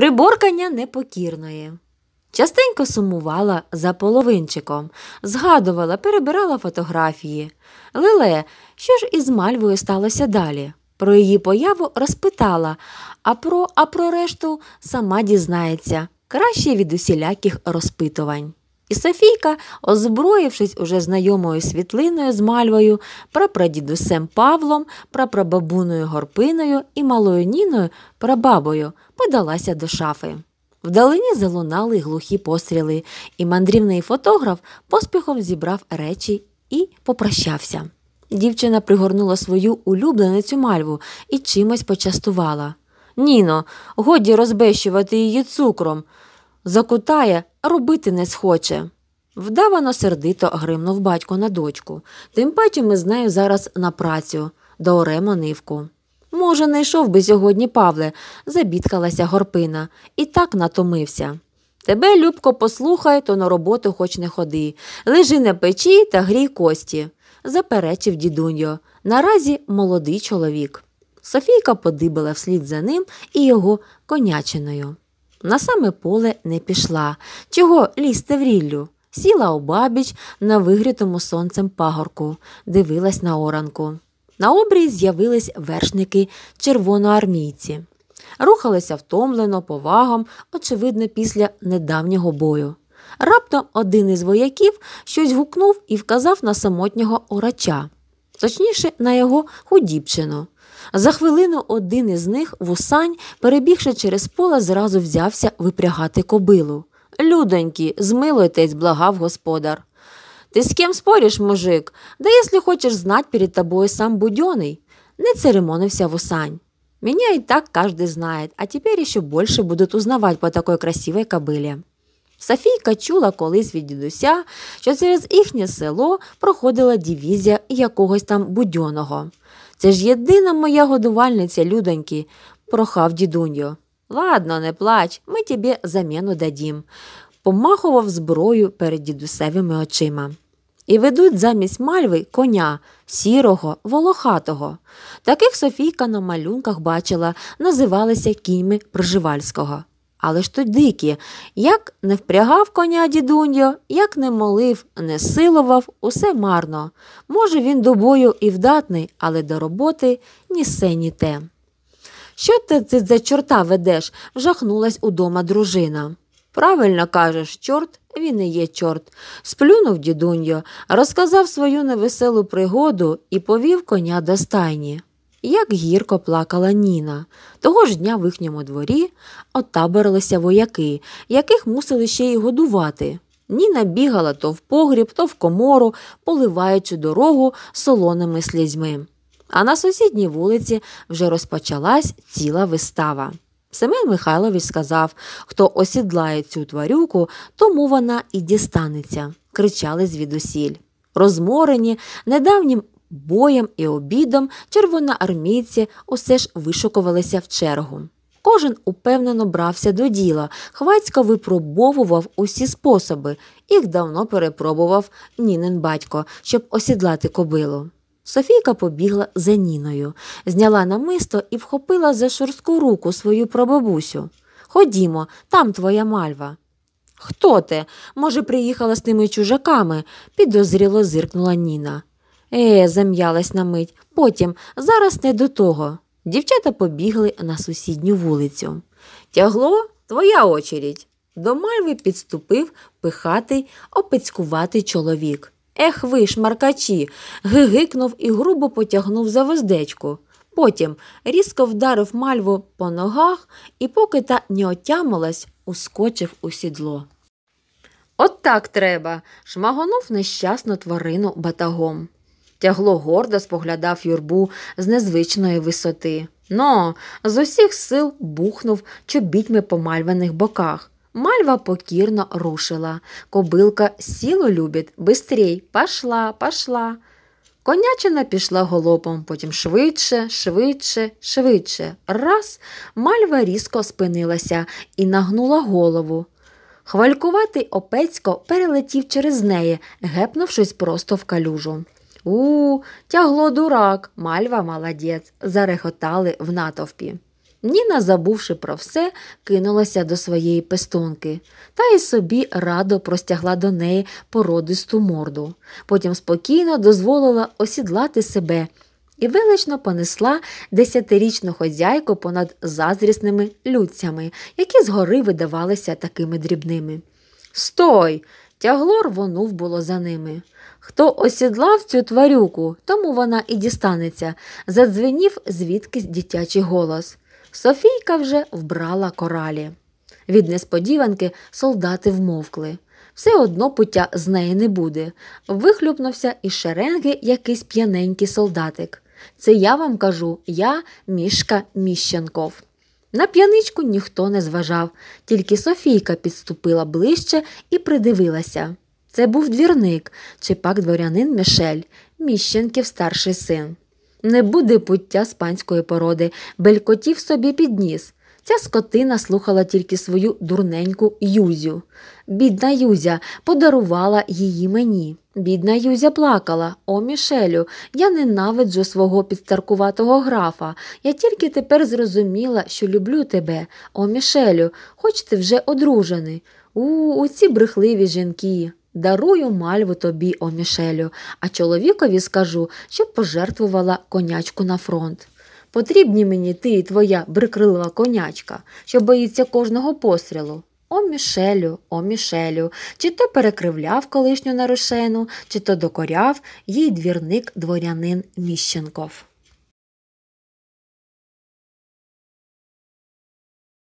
Приборкання непокірної. Частенько сумувала за половинчиком, згадувала, перебирала фотографії. Леле, що ж із мальвою сталося далі? Про її появу розпитала, а про а про решту сама дізнається краще від усіляких розпитувань. І Софійка, озброївшись уже знайомою світлиною з мальвою, прапрадідусем Павлом, прапрабабуною горпиною і малою Ніною, прабабою, подалася до шафи. Вдалині залунали глухі постріли, і мандрівний фотограф поспіхом зібрав речі і попрощався. Дівчина пригорнула свою улюбленицю мальву і чимось почастувала. Ніно, годі розбещувати її цукром. Закутає робити не схоче. Вдавано сердито гримнув батько на дочку, тим паче ми з нею зараз на працю, до Оремо нивку. Може, не йшов би сьогодні, Павле, забідкалася горпина, і так натомився. Тебе, Любко, послухай, то на роботу хоч не ходи. Лежи на печі та грій кості, заперечив дідуньо. Наразі молодий чоловік. Софійка подибила вслід за ним і його конячиною. На саме поле не пішла. Чого лізти в ріллю? Сіла обабіч на вигрітому сонцем пагорку, дивилась на оранку. На обрії з'явились вершники червоноармійці. Рухалися втомлено, повагом, очевидно, після недавнього бою. Раптом один із вояків щось гукнув і вказав на самотнього орача точніше на його худібчину. За хвилину один із них, вусань, перебігши через поле, зразу взявся випрягати кобилу. Людоньки, змилуйтесь, благав господар. Ти з ким спориш, мужик, да якщо хочеш знати перед тобою сам будьоний, не церемонився вусань. Меня и так каждый знает, а теперь еще больше будут узнавать по такой красивой кобыле. Софійка чула колись від дідуся, що через їхнє село проходила дивізія якогось там будьоного. Це ж єдина моя годувальниця, людоньки, прохав дідуньо. Ладно, не плач, ми тобі заміну дадім. Помахував зброю перед дідусевими очима. І ведуть замість мальви коня, сірого, волохатого. Таких Софійка на малюнках бачила, називалися кіньми Проживальського. Але ж то дикі, як не впрягав коня дідуньо, як не молив, не силував, усе марно. Може, він до бою і вдатний, але до роботи ні се, ні те. Що ти за чорта ведеш? вжахнулась удома дружина. Правильно кажеш, чорт він і є чорт. Сплюнув дідуньо, розказав свою невеселу пригоду і повів коня до стайні. Як гірко плакала Ніна. Того ж дня в їхньому дворі отаборилися вояки, яких мусили ще й годувати. Ніна бігала то в погріб, то в комору, поливаючи дорогу солоними слізьми. А на сусідній вулиці вже розпочалась ціла вистава. Семен Михайлович сказав, хто осідлає цю тварюку, тому вона і дістанеться, кричали звідусіль. Розморені недавнім Боєм і обідом червоноармійці усе ж вишукувалися в чергу. Кожен упевнено брався до діла. Хвацько випробовував усі способи. Їх давно перепробував Нінин батько, щоб осідлати кобилу. Софійка побігла за Ніною, зняла намисто і вхопила за шорстку руку свою прабабусю. Ходімо, там твоя мальва. Хто ти? Може, приїхала з тими чужаками? підозріло зиркнула Ніна. Е, зам'ялась на мить. Потім, зараз не до того. Дівчата побігли на сусідню вулицю. Тягло твоя очередь. До мальви підступив пихатий, опецькуватий чоловік. Ех ви, шмаркачі, гигикнув і грубо потягнув за вездечку. Потім різко вдарив мальву по ногах і, поки та не отямилась, ускочив у сідло. От так треба. шмагонув нещасну тварину батагом. Тягло гордо споглядав юрбу з незвичної висоти. Но з усіх сил бухнув чобітьми по мальваних боках. Мальва покірно рушила. Кобилка сіло любить, бистрій, пошла, пошла. Конячина пішла голопом, потім швидше, швидше, швидше. Раз мальва різко спинилася і нагнула голову. Хвалькуватий опецько перелетів через неї, гепнувшись просто в калюжу. У, тягло дурак, мальва молодець, зареготали в натовпі. Ніна, забувши про все, кинулася до своєї пестунки та й собі радо простягла до неї породисту морду. Потім спокійно дозволила осідлати себе і велично понесла десятирічну хозяйку понад зазрісними людцями, які згори видавалися такими дрібними. Стой! Тягло рвонув було за ними. Хто осідлав цю тварюку, тому вона і дістанеться, задзвенів звідкись дитячий голос. Софійка вже вбрала коралі. Від несподіванки солдати вмовкли. Все одно пуття з неї не буде. Вихлюпнувся із шеренги якийсь п'яненький солдатик. Це я вам кажу, я мішка Міщенков. На п'яничку ніхто не зважав, тільки Софійка підступила ближче і придивилася. Це був двірник, чи пак дворянин Мішель, міщенків старший син. Не буде пуття з панської породи, белькотів собі підніс. Ця скотина слухала тільки свою дурненьку Юзю. Бідна Юзя подарувала її мені. Бідна Юзя плакала. О, Мішелю, я ненавиджу свого підстаркуватого графа. Я тільки тепер зрозуміла, що люблю тебе. О, Мішелю, хоч ти вже одружений. У, ці брехливі жінки. Дарую мальву тобі, о Мішелю, а чоловікові скажу, щоб пожертвувала конячку на фронт. Потрібні мені ти і твоя брикрилова конячка, що боїться кожного пострілу. О Мішелю, о Мішелю, чи то перекривляв колишню нарушену, чи то докоряв їй двірник дворянин Міщенков.